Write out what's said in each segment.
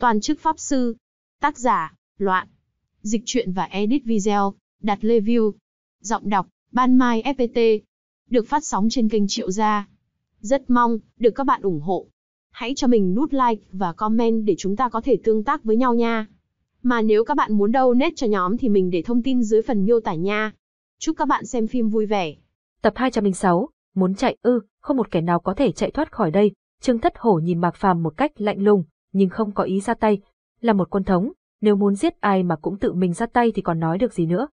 Toàn chức Pháp Sư. Tác giả, Loạn. Dịch truyện và edit video, đặt lê view. Giọng đọc, Ban Mai FPT. Được phát sóng trên kênh Triệu Gia. Rất mong, được các bạn ủng hộ. Hãy cho mình nút like và comment để chúng ta có thể tương tác với nhau nha. Mà nếu các bạn muốn đâu nét cho nhóm thì mình để thông tin dưới phần miêu tả nha. Chúc các bạn xem phim vui vẻ. Tập 206, muốn chạy ư, không một kẻ nào có thể chạy thoát khỏi đây. Trương Thất Hổ nhìn Mạc Phàm một cách lạnh lùng, nhưng không có ý ra tay. Là một quân thống, nếu muốn giết ai mà cũng tự mình ra tay thì còn nói được gì nữa.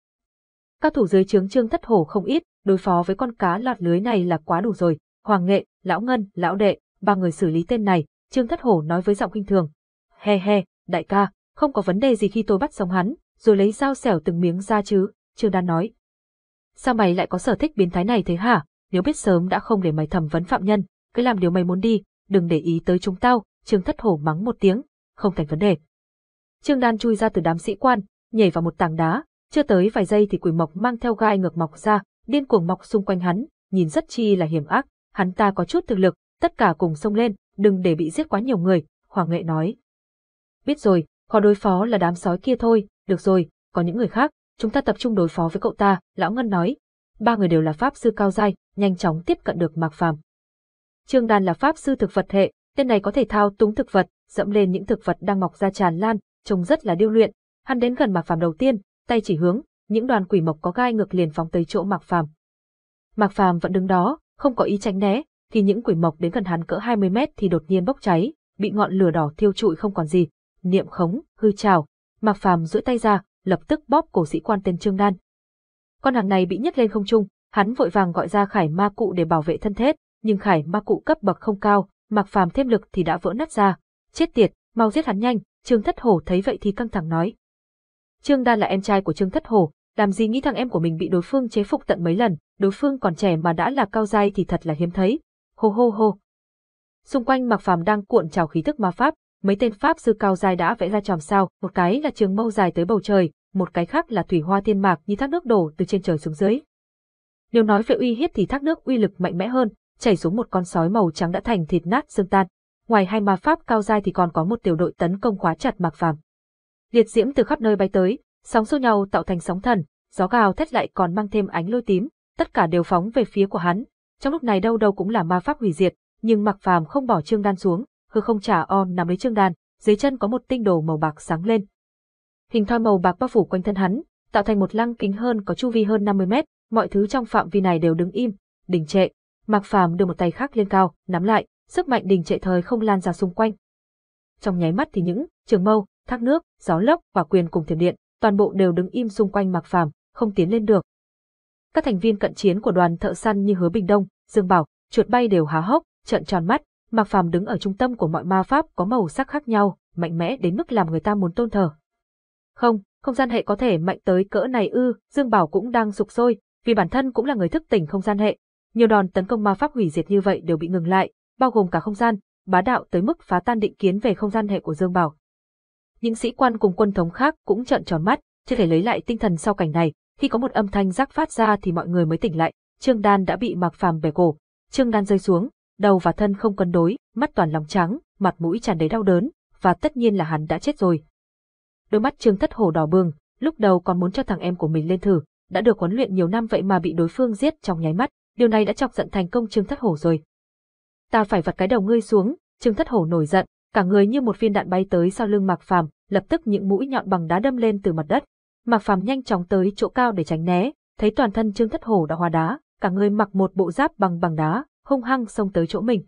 cao thủ dưới trướng trương thất hổ không ít, đối phó với con cá lọt lưới này là quá đủ rồi. Hoàng nghệ, lão ngân, lão đệ, ba người xử lý tên này, trương thất hổ nói với giọng khinh thường. He he, đại ca, không có vấn đề gì khi tôi bắt sống hắn, rồi lấy dao xẻo từng miếng ra chứ, trương đan nói. Sao mày lại có sở thích biến thái này thế hả? Nếu biết sớm đã không để mày thẩm vấn phạm nhân, cứ làm điều mày muốn đi, đừng để ý tới chúng tao, Trương Thất Hổ mắng một tiếng, không thành vấn đề. Trương Đan chui ra từ đám sĩ quan, nhảy vào một tảng đá, chưa tới vài giây thì quỷ mộc mang theo gai ngược mọc ra, điên cuồng mọc xung quanh hắn, nhìn rất chi là hiểm ác, hắn ta có chút thực lực, tất cả cùng xông lên, đừng để bị giết quá nhiều người, Hoàng Nghệ nói. Biết rồi, khó đối phó là đám sói kia thôi, được rồi, có những người khác, chúng ta tập trung đối phó với cậu ta, Lão Ngân nói. Ba người đều là pháp sư cao giai, nhanh chóng tiếp cận được Mạc Phàm. Trương Đan là pháp sư thực vật hệ, Tên này có thể thao túng thực vật, dẫm lên những thực vật đang mọc ra tràn lan, trông rất là điêu luyện. Hắn đến gần Mạc Phàm đầu tiên, tay chỉ hướng, những đoàn quỷ mộc có gai ngược liền phóng tới chỗ Mạc Phàm. Mạc Phàm vẫn đứng đó, không có ý tránh né, thì những quỷ mộc đến gần hắn cỡ 20 mét thì đột nhiên bốc cháy, bị ngọn lửa đỏ thiêu trụi không còn gì. Niệm khống, hư trào, Mạc Phàm duỗi tay ra, lập tức bóp cổ sĩ quan tên Trương Đan. Con hàng này bị nhấc lên không trung, hắn vội vàng gọi ra Khải Ma cụ để bảo vệ thân thế, nhưng Khải Ma cụ cấp bậc không cao, mặc Phàm thêm lực thì đã vỡ nát ra. Chết tiệt, mau giết hắn nhanh, Trương Thất Hổ thấy vậy thì căng thẳng nói. Trương Đan là em trai của Trương Thất Hổ, làm gì nghĩ thằng em của mình bị đối phương chế phục tận mấy lần, đối phương còn trẻ mà đã là cao giai thì thật là hiếm thấy. Hô hô hô. Xung quanh mặc Phàm đang cuộn trào khí tức ma pháp, mấy tên pháp sư cao giai đã vẽ ra chòm sao, một cái là trường mâu dài tới bầu trời, một cái khác là thủy hoa thiên mạc như thác nước đổ từ trên trời xuống dưới. Nếu nói về uy hiếp thì thác nước uy lực mạnh mẽ hơn, chảy xuống một con sói màu trắng đã thành thịt nát xương tan. Ngoài hai ma pháp cao giai thì còn có một tiểu đội tấn công khóa chặt Mạc Phàm. Liệt diễm từ khắp nơi bay tới, sóng xô nhau tạo thành sóng thần, gió gào thét lại còn mang thêm ánh lôi tím, tất cả đều phóng về phía của hắn. Trong lúc này đâu đâu cũng là ma pháp hủy diệt, nhưng Mạc Phàm không bỏ Trương Đan xuống, hư không trả on nắm lấy Trương Đan, dưới chân có một tinh đồ màu bạc sáng lên. Hình thoi màu bạc bao phủ quanh thân hắn, tạo thành một lăng kính hơn có chu vi hơn 50 mét, mọi thứ trong phạm vi này đều đứng im, đình trệ. Mạc Phàm đưa một tay khác lên cao, nắm lại, sức mạnh đình trệ thời không lan ra xung quanh. Trong nháy mắt thì những trường mâu, thác nước, gió lốc và quyền cùng thiểm điện, toàn bộ đều đứng im xung quanh Mạc Phàm, không tiến lên được. Các thành viên cận chiến của đoàn thợ săn như Hứa Bình Đông, Dương Bảo, chuột bay đều há hốc, trợn tròn mắt, Mạc Phàm đứng ở trung tâm của mọi ma pháp có màu sắc khác nhau, mạnh mẽ đến mức làm người ta muốn tôn thờ. Không, không gian hệ có thể mạnh tới cỡ này ư, Dương Bảo cũng đang sục sôi, vì bản thân cũng là người thức tỉnh không gian hệ, nhiều đòn tấn công ma pháp hủy diệt như vậy đều bị ngừng lại, bao gồm cả không gian, bá đạo tới mức phá tan định kiến về không gian hệ của Dương Bảo. Những sĩ quan cùng quân thống khác cũng trợn tròn mắt, chưa thể lấy lại tinh thần sau cảnh này, khi có một âm thanh rắc phát ra thì mọi người mới tỉnh lại, Trương Đan đã bị mặc Phàm bẻ cổ, Trương Đan rơi xuống, đầu và thân không cân đối, mắt toàn lòng trắng, mặt mũi tràn đầy đau đớn, và tất nhiên là hắn đã chết rồi. Đôi mắt Trương Thất Hổ đỏ bừng, lúc đầu còn muốn cho thằng em của mình lên thử, đã được huấn luyện nhiều năm vậy mà bị đối phương giết trong nháy mắt, điều này đã chọc giận thành công Trương Thất Hổ rồi. Ta phải vặt cái đầu ngươi xuống, Trương Thất Hổ nổi giận, cả người như một viên đạn bay tới sau lưng Mạc Phàm, lập tức những mũi nhọn bằng đá đâm lên từ mặt đất. Mạc Phàm nhanh chóng tới chỗ cao để tránh né, thấy toàn thân Trương Thất Hổ đã hóa đá, cả người mặc một bộ giáp bằng bằng đá, hung hăng xông tới chỗ mình.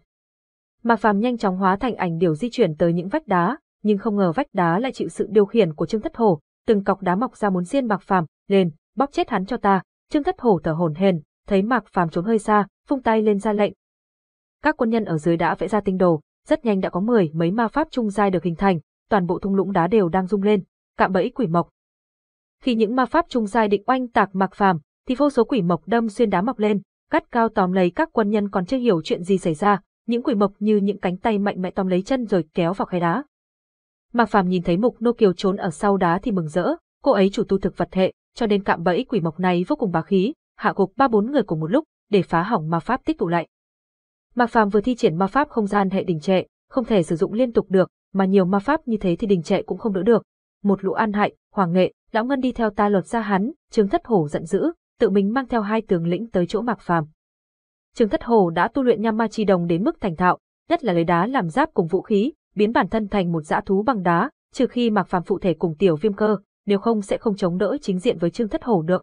Mạc Phàm nhanh chóng hóa thành ảnh điều di chuyển tới những vách đá, nhưng không ngờ vách đá lại chịu sự điều khiển của Trương Thất Hổ, từng cọc đá mọc ra muốn xiên Mạc Phàm, lên, bóc chết hắn cho ta. Trương Thất Hổ thở hổn hển, thấy Mạc Phàm trốn hơi xa, vung tay lên ra lệnh. Các quân nhân ở dưới đã vẽ ra tinh đồ, rất nhanh đã có mười mấy ma pháp trung giai được hình thành, toàn bộ thung lũng đá đều đang rung lên, cạm bẫy quỷ mộc. Khi những ma pháp trung giai định oanh tạc Mạc Phàm, thì vô số quỷ mộc đâm xuyên đá mọc lên, cắt cao tóm lấy các quân nhân còn chưa hiểu chuyện gì xảy ra, những quỷ mộc như những cánh tay mạnh mẽ tóm lấy chân rồi kéo vào khe đá. Mạc Phàm nhìn thấy Mục Nô Kiều trốn ở sau đá thì mừng rỡ, cô ấy chủ tu thực vật hệ, cho nên cạm bẫy quỷ mộc này vô cùng bá khí, hạ gục ba bốn người cùng một lúc, để phá hỏng ma pháp tích tụ lại. Mạc Phàm vừa thi triển ma pháp không gian hệ đình trệ, không thể sử dụng liên tục được, mà nhiều ma pháp như thế thì đình trệ cũng không đỡ được. Một lũ an hại, hoàng nghệ, lão ngân đi theo ta lột ra hắn, Trương Thất Hổ giận dữ, tự mình mang theo hai tướng lĩnh tới chỗ Mạc Phàm. Trương Thất Hổ đã tu luyện nham ma chi đồng đến mức thành thạo, nhất là lấy đá làm giáp cùng vũ khí, biến bản thân thành một dã thú bằng đá, trừ khi Mạc Phàm phụ thể cùng tiểu viêm cơ, nếu không sẽ không chống đỡ chính diện với Trương Thất Hổ được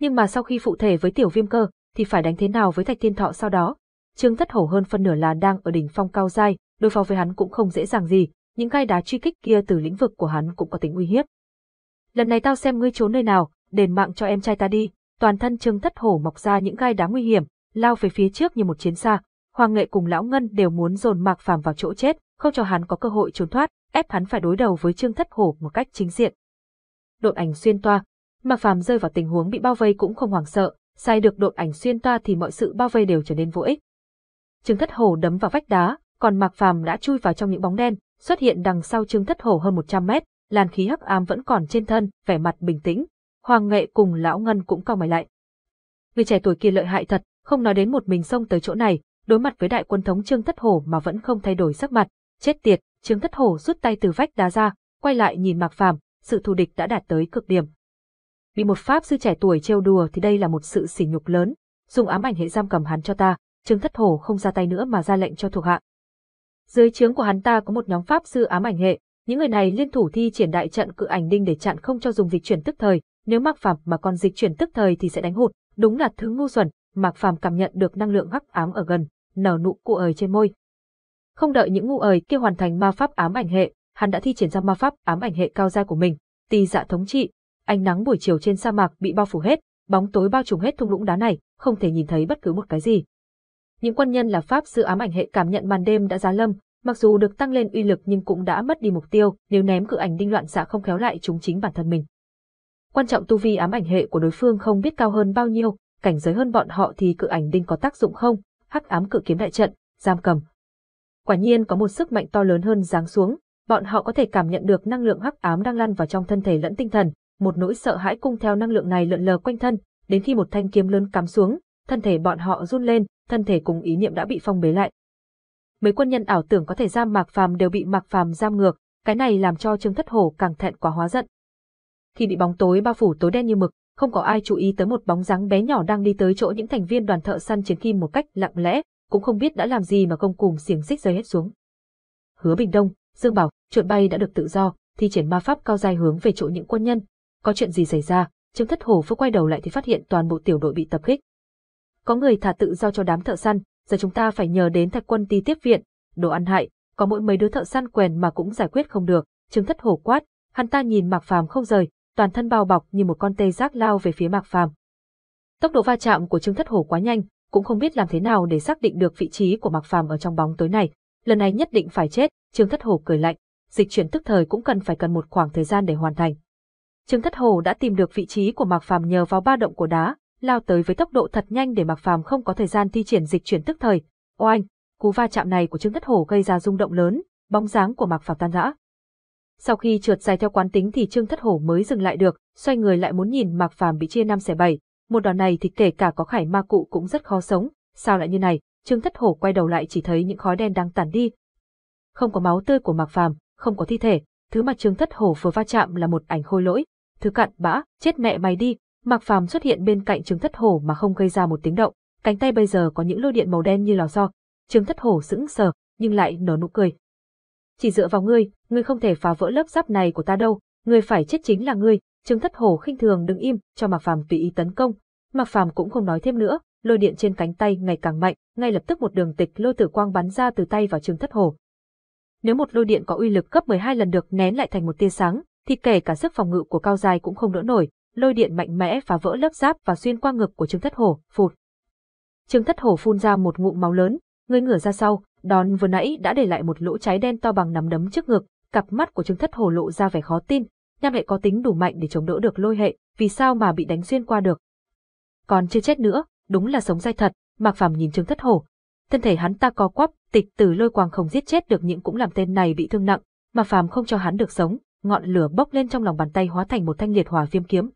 nhưng mà sau khi phụ thể với tiểu viêm cơ, thì phải đánh thế nào với thạch thiên thọ sau đó? Trương Thất Hổ hơn phân nửa là đang ở đỉnh phong cao giai, đối phó với hắn cũng không dễ dàng gì, những gai đá truy kích kia từ lĩnh vực của hắn cũng có tính uy hiếp. Lần này tao xem ngươi trốn nơi nào, đền mạng cho em trai ta đi. Toàn thân Trương Thất Hổ mọc ra những gai đá nguy hiểm, lao về phía trước như một chiến xa. Hoàng Nghệ cùng lão Ngân đều muốn dồn Mạc Phàm vào chỗ chết, không cho hắn có cơ hội trốn thoát, ép hắn phải đối đầu với Trương Thất Hổ một cách chính diện. đội ảnh xuyên toa, mà phàm rơi vào tình huống bị bao vây cũng không hoảng sợ, sai được độn ảnh xuyên toa thì mọi sự bao vây đều trở nên vô ích. Trương Thất Hổ đấm vào vách đá, còn Mạc Phàm đã chui vào trong những bóng đen, xuất hiện đằng sau Trương Thất Hổ hơn 100 mét, làn khí hắc ám vẫn còn trên thân, vẻ mặt bình tĩnh. Hoàng Nghệ cùng lão Ngân cũng cau mày lại. Người trẻ tuổi kia lợi hại thật, không nói đến một mình xông tới chỗ này, đối mặt với đại quân thống Trương Thất Hổ mà vẫn không thay đổi sắc mặt, chết tiệt, Trương Thất Hổ rút tay từ vách đá ra, quay lại nhìn Mạc Phàm, sự thù địch đã đạt tới cực điểm bị một pháp sư trẻ tuổi trêu đùa thì đây là một sự sỉ nhục lớn, dùng ám ảnh hệ giam cầm hắn cho ta, Trương Thất Hổ không ra tay nữa mà ra lệnh cho thuộc hạ. Dưới trướng của hắn ta có một nhóm pháp sư ám ảnh hệ, những người này liên thủ thi triển đại trận cự ảnh đinh để chặn không cho dùng dịch chuyển tức thời, nếu Mạc Phàm mà còn dịch chuyển tức thời thì sẽ đánh hụt, đúng là thứ ngu xuẩn, mặc Phàm cảm nhận được năng lượng hắc ám ở gần, nở nụ cụ ời trên môi. Không đợi những ngu ời kia hoàn thành ma pháp ám ảnh hệ, hắn đã thi triển ra ma pháp ám ảnh hệ cao gia của mình, tì dạ thống trị, ánh nắng buổi chiều trên sa mạc bị bao phủ hết, bóng tối bao trùm hết thung lũng đá này, không thể nhìn thấy bất cứ một cái gì. Những quân nhân là Pháp dự ám ảnh hệ cảm nhận màn đêm đã giá lâm, mặc dù được tăng lên uy lực nhưng cũng đã mất đi mục tiêu, nếu ném cự ảnh đinh loạn xạ không khéo lại chúng chính bản thân mình. Quan trọng tu vi ám ảnh hệ của đối phương không biết cao hơn bao nhiêu, cảnh giới hơn bọn họ thì cự ảnh đinh có tác dụng không? Hắc ám cự kiếm đại trận, giam cầm. Quả nhiên có một sức mạnh to lớn hơn giáng xuống, bọn họ có thể cảm nhận được năng lượng hắc ám đang lan vào trong thân thể lẫn tinh thần, một nỗi sợ hãi cung theo năng lượng này lượn lờ quanh thân, đến khi một thanh kiếm lớn cắm xuống, thân thể bọn họ run lên, thân thể cùng ý niệm đã bị phong bế lại. Mấy quân nhân ảo tưởng có thể giam Mạc Phàm đều bị Mạc Phàm giam ngược, cái này làm cho Trương Thất Hổ càng thẹn quá hóa giận. Khi bị bóng tối bao phủ tối đen như mực, không có ai chú ý tới một bóng dáng bé nhỏ đang đi tới chỗ những thành viên đoàn thợ săn chiến kim một cách lặng lẽ, cũng không biết đã làm gì mà công cùng xiềng xích rơi hết xuống. Hứa Bình Đông, Dương Bảo, chuột bay đã được tự do, thi triển ma pháp cao dài hướng về chỗ những quân nhân, có chuyện gì xảy ra, Trương Thất Hổ vừa quay đầu lại thì phát hiện toàn bộ tiểu đội bị tập kích. Có người thả tự do cho đám thợ săn, giờ chúng ta phải nhờ đến thạch quân ti tiếp viện, đồ ăn hại, có mỗi mấy đứa thợ săn quèn mà cũng giải quyết không được, Trương Thất Hổ quát, hắn ta nhìn Mạc Phàm không rời, toàn thân bao bọc như một con tê giác lao về phía Mạc Phàm. Tốc độ va chạm của Trương Thất Hổ quá nhanh, cũng không biết làm thế nào để xác định được vị trí của Mạc Phàm ở trong bóng tối này, lần này nhất định phải chết, Trương Thất Hổ cười lạnh, dịch chuyển tức thời cũng cần phải cần một khoảng thời gian để hoàn thành. Trương Thất Hồ đã tìm được vị trí của Mạc Phàm nhờ vào ba động của đá, lao tới với tốc độ thật nhanh để Mạc Phàm không có thời gian thi triển dịch chuyển tức thời. Oanh, cú va chạm này của Trương Thất Hồ gây ra rung động lớn, bóng dáng của Mạc Phàm tan rã. Sau khi trượt dài theo quán tính thì Trương Thất Hổ mới dừng lại được, xoay người lại muốn nhìn Mạc Phàm bị chia năm xẻ bảy, một đòn này thì kể cả có khải ma cụ cũng rất khó sống, sao lại như này? Trương Thất Hổ quay đầu lại chỉ thấy những khói đen đang tản đi. Không có máu tươi của Mạc Phàm, không có thi thể, thứ mà Trương Thất Hổ vừa va chạm là một ảnh khôi lỗi, Thứ cặn bã, chết mẹ mày đi. Mạc Phàm xuất hiện bên cạnh Trương Thất Hổ mà không gây ra một tiếng động, cánh tay bây giờ có những lôi điện màu đen như lò xo. Trương Thất Hổ sững sờ, nhưng lại nở nụ cười. Chỉ dựa vào ngươi, ngươi không thể phá vỡ lớp giáp này của ta đâu, ngươi phải chết chính là ngươi. Trương Thất Hổ khinh thường đứng im, cho Mạc Phàm tùy ý tấn công. Mạc Phàm cũng không nói thêm nữa, lôi điện trên cánh tay ngày càng mạnh, ngay lập tức một đường tịch lôi tử quang bắn ra từ tay vào Trương Thất Hổ. Nếu một lôi điện có uy lực gấp 12 lần được nén lại thành một tia sáng, thì kể cả sức phòng ngự của cao dài cũng không đỡ nổi, lôi điện mạnh mẽ phá vỡ lớp giáp và xuyên qua ngực của Trương Thất Hổ, phụt. Trương Thất Hổ phun ra một ngụm máu lớn, người ngửa ra sau, đòn vừa nãy đã để lại một lỗ cháy đen to bằng nắm đấm trước ngực, cặp mắt của Trương Thất Hổ lộ ra vẻ khó tin, nham hệ có tính đủ mạnh để chống đỡ được lôi hệ, vì sao mà bị đánh xuyên qua được? Còn chưa chết nữa, đúng là sống dai thật, Mạc Phàm nhìn Trương Thất Hổ, thân thể hắn ta co quắp, tịch tử lôi quang không giết chết được những cũng làm tên này bị thương nặng, mà Phàm không cho hắn được sống, ngọn lửa bốc lên trong lòng bàn tay hóa thành một thanh liệt hỏa viêm kiếm.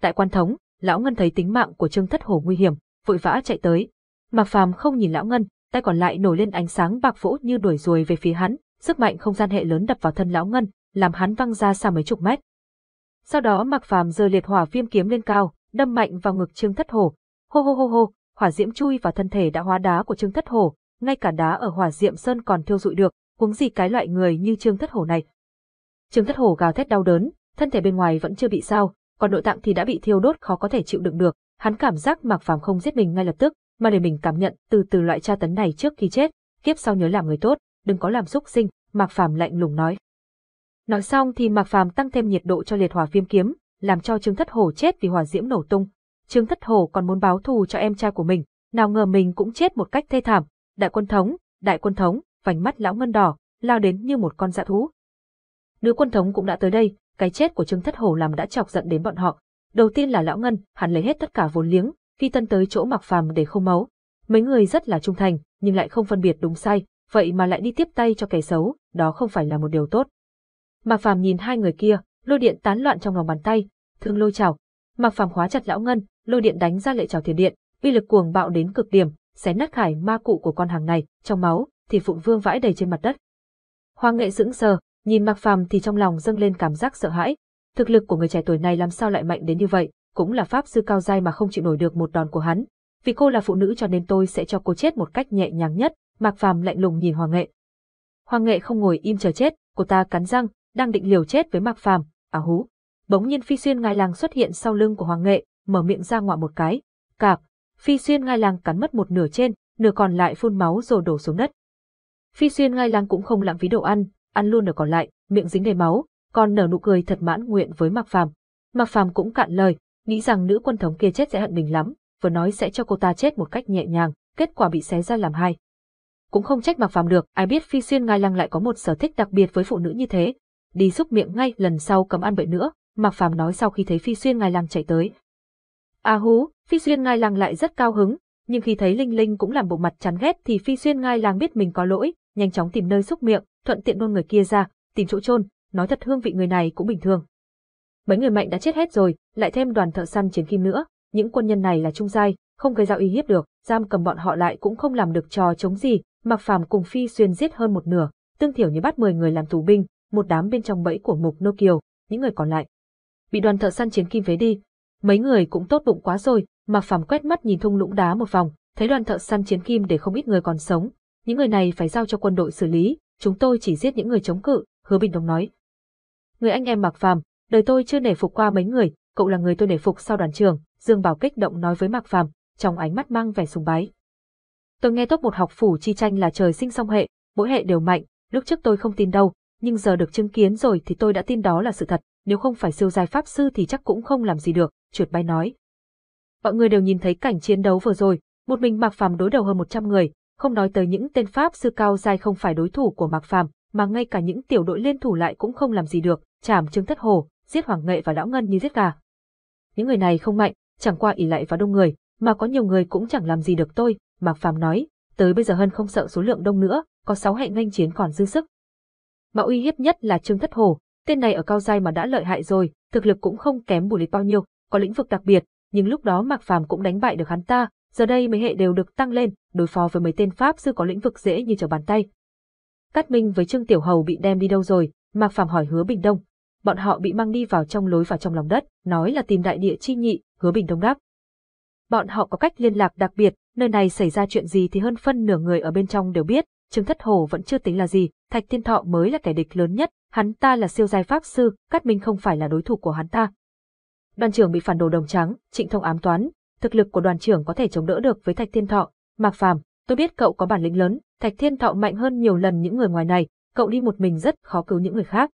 Tại quan thống, lão ngân thấy tính mạng của Trương Thất Hổ nguy hiểm, vội vã chạy tới. Mạc Phàm không nhìn lão ngân, tay còn lại nổi lên ánh sáng bạc vũ như đuổi ruồi về phía hắn, sức mạnh không gian hệ lớn đập vào thân lão ngân, làm hắn văng ra xa mấy chục mét. Sau đó Mạc Phàm giơ liệt hỏa viêm kiếm lên cao, đâm mạnh vào ngực Trương Thất Hổ. Hô hô hô hô, hỏa diễm chui vào thân thể đã hóa đá của Trương Thất Hổ, ngay cả đá ở hỏa diệm sơn còn thiêu rụi được, huống gì cái loại người như Trương Thất Hổ này. Trương Thất Hổ gào thét đau đớn, thân thể bên ngoài vẫn chưa bị sao, còn nội tạng thì đã bị thiêu đốt khó có thể chịu đựng được, hắn cảm giác Mạc Phàm không giết mình ngay lập tức, mà để mình cảm nhận từ từ loại tra tấn này trước khi chết, kiếp sau nhớ làm người tốt, đừng có làm xúc sinh, Mạc Phàm lạnh lùng nói. Nói xong thì Mạc Phàm tăng thêm nhiệt độ cho liệt hỏa viêm kiếm, làm cho Trương Thất Hổ chết vì hỏa diễm nổ tung. Trương Thất Hổ còn muốn báo thù cho em trai của mình, nào ngờ mình cũng chết một cách thê thảm. Đại quân thống, đại quân thống, vành mắt lão ngân đỏ, lao đến như một con dạ thú, Nữ quân thống cũng đã tới đây, cái chết của Trương Thất Hổ làm đã chọc giận đến bọn họ. Đầu tiên là lão Ngân, hắn lấy hết tất cả vốn liếng, phi tân tới chỗ mặc Phàm để không máu. Mấy người rất là trung thành, nhưng lại không phân biệt đúng sai, vậy mà lại đi tiếp tay cho kẻ xấu, đó không phải là một điều tốt. mặc Phàm nhìn hai người kia, lôi điện tán loạn trong lòng bàn tay, thương lôi chảo. mặc Phàm khóa chặt lão Ngân, lôi điện đánh ra lệ chảo thiền điện, uy lực cuồng bạo đến cực điểm, xé nát khải ma cụ của con hàng này, trong máu thì Phụng Vương vãi đầy trên mặt đất. Hoàng Nghệ sững sờ, Nhìn Mạc Phàm thì trong lòng dâng lên cảm giác sợ hãi, thực lực của người trẻ tuổi này làm sao lại mạnh đến như vậy, cũng là pháp sư cao giai mà không chịu nổi được một đòn của hắn. Vì cô là phụ nữ cho nên tôi sẽ cho cô chết một cách nhẹ nhàng nhất, Mạc Phàm lạnh lùng nhìn Hoàng Nghệ. Hoàng Nghệ không ngồi im chờ chết, cô ta cắn răng, đang định liều chết với Mạc Phàm, à hú. Bỗng nhiên Phi Xuyên ngai làng xuất hiện sau lưng của Hoàng Nghệ, mở miệng ra ngoạ một cái, cạp. Phi Xuyên ngai làng cắn mất một nửa trên, nửa còn lại phun máu rồi đổ xuống đất. Phi Xuyên ngai làng cũng không lãng phí đồ ăn, ăn luôn ở còn lại, miệng dính đầy máu, còn nở nụ cười thật mãn nguyện với Mạc Phàm. Mạc Phàm cũng cạn lời, nghĩ rằng nữ quân thống kia chết sẽ hận mình lắm, vừa nói sẽ cho cô ta chết một cách nhẹ nhàng, kết quả bị xé ra làm hai. Cũng không trách Mạc Phàm được, ai biết Phi Xuyên Ngai Lăng lại có một sở thích đặc biệt với phụ nữ như thế. Đi giúp miệng ngay, lần sau cấm ăn bậy nữa, Mạc Phàm nói sau khi thấy Phi Xuyên Ngai Lăng chạy tới. A à hú, Phi Xuyên Ngai Lăng lại rất cao hứng, nhưng khi thấy Linh Linh cũng làm bộ mặt chán ghét thì Phi Xuyên Ngai Lăng biết mình có lỗi, nhanh chóng tìm nơi xúc miệng, thuận tiện nôn người kia ra, tìm chỗ chôn, nói thật hương vị người này cũng bình thường. Mấy người mạnh đã chết hết rồi, lại thêm đoàn thợ săn chiến kim nữa, những quân nhân này là trung giai, không gây ra uy hiếp được, giam cầm bọn họ lại cũng không làm được trò chống gì, mặc Phàm cùng Phi Xuyên giết hơn một nửa, Tương Thiểu như bắt 10 người làm tù binh, một đám bên trong bẫy của Mục Nô Kiều, những người còn lại bị đoàn thợ săn chiến kim phế đi. Mấy người cũng tốt bụng quá rồi, mặc Phàm quét mắt nhìn thung lũng đá một vòng, thấy đoàn thợ săn chiến kim để không ít người còn sống, những người này phải giao cho quân đội xử lý, chúng tôi chỉ giết những người chống cự, Hứa Bình Đông nói. Người anh em Mạc Phàm, đời tôi chưa nể phục qua mấy người, cậu là người tôi nể phục sau đoàn trường, Dương Bảo kích động nói với Mạc Phàm, trong ánh mắt mang vẻ sùng bái. Tôi nghe top một học phủ chi tranh là trời sinh song hệ, mỗi hệ đều mạnh, lúc trước tôi không tin đâu, nhưng giờ được chứng kiến rồi thì tôi đã tin đó là sự thật, nếu không phải siêu giai pháp sư thì chắc cũng không làm gì được, chuột bay nói. Mọi người đều nhìn thấy cảnh chiến đấu vừa rồi, một mình Mạc Phàm đối đầu hơn 100 người, không nói tới những tên pháp sư cao dài không phải đối thủ của Mạc Phàm, mà ngay cả những tiểu đội liên thủ lại cũng không làm gì được, chảm Trương Thất Hồ, giết Hoàng Nghệ và Lão Ngân như giết gà. Những người này không mạnh, chẳng qua ỉ lại vào đông người, mà có nhiều người cũng chẳng làm gì được tôi, Mạc Phàm nói, tới bây giờ hơn không sợ số lượng đông nữa, có sáu hệ nghênh chiến còn dư sức. Mà uy hiếp nhất là Trương Thất Hồ, tên này ở cao giai mà đã lợi hại rồi, thực lực cũng không kém Bùi Lý bao nhiêu, có lĩnh vực đặc biệt, nhưng lúc đó Mạc Phàm cũng đánh bại được hắn ta, giờ đây mấy hệ đều được tăng lên, đối phó với mấy tên pháp sư có lĩnh vực dễ như trở bàn tay. Cát Minh với Trương Tiểu Hầu bị đem đi đâu rồi, Mạc Phàm hỏi Hứa Bình Đông. Bọn họ bị mang đi vào trong lối vào trong lòng đất, nói là tìm đại địa chi nhị, Hứa Bình Đông đáp. Bọn họ có cách liên lạc đặc biệt, nơi này xảy ra chuyện gì thì hơn phân nửa người ở bên trong đều biết, Trương Thất Hồ vẫn chưa tính là gì, Thạch Thiên Thọ mới là kẻ địch lớn nhất, hắn ta là siêu giai pháp sư, Cát Minh không phải là đối thủ của hắn ta. Đoàn trưởng bị phản đồ đồng trắng, Trịnh Thông ám toán, thực lực của đoàn trưởng có thể chống đỡ được với Thạch Thiên Thọ, Mạc Phàm, tôi biết cậu có bản lĩnh lớn, Thạch Thiên Thọ mạnh hơn nhiều lần những người ngoài này, cậu đi một mình rất khó cứu những người khác.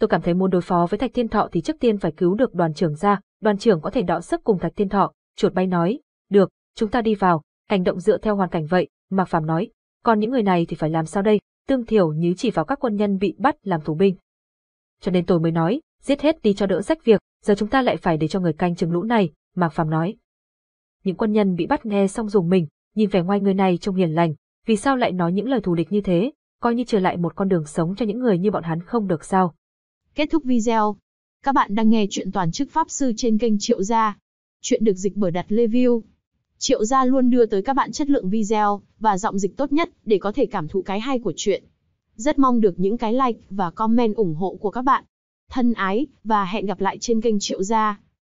Tôi cảm thấy muốn đối phó với Thạch Thiên Thọ thì trước tiên phải cứu được đoàn trưởng ra, đoàn trưởng có thể đọ sức cùng Thạch Thiên Thọ, chuột bay nói, "Được, chúng ta đi vào, hành động dựa theo hoàn cảnh vậy." Mạc Phàm nói, "Còn những người này thì phải làm sao đây?" Tương Thiểu nhíu chỉ vào các quân nhân bị bắt làm tù binh. Cho nên tôi mới nói, giết hết đi cho đỡ rách việc, giờ chúng ta lại phải để cho người canh chừng lũ này, Mạc Phàm nói những quân nhân bị bắt nghe xong dùng mình, nhìn vẻ ngoài người này trông hiền lành, vì sao lại nói những lời thù địch như thế, coi như trở lại một con đường sống cho những người như bọn hắn không được sao. Kết thúc video. Các bạn đang nghe chuyện toàn chức Pháp Sư trên kênh Triệu Gia. Chuyện được dịch bởi đặt review. Triệu Gia luôn đưa tới các bạn chất lượng video và giọng dịch tốt nhất để có thể cảm thụ cái hay của chuyện. Rất mong được những cái like và comment ủng hộ của các bạn. Thân ái và hẹn gặp lại trên kênh Triệu Gia.